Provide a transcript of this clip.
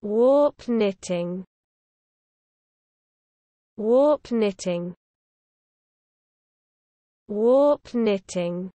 Warp knitting Warp knitting Warp knitting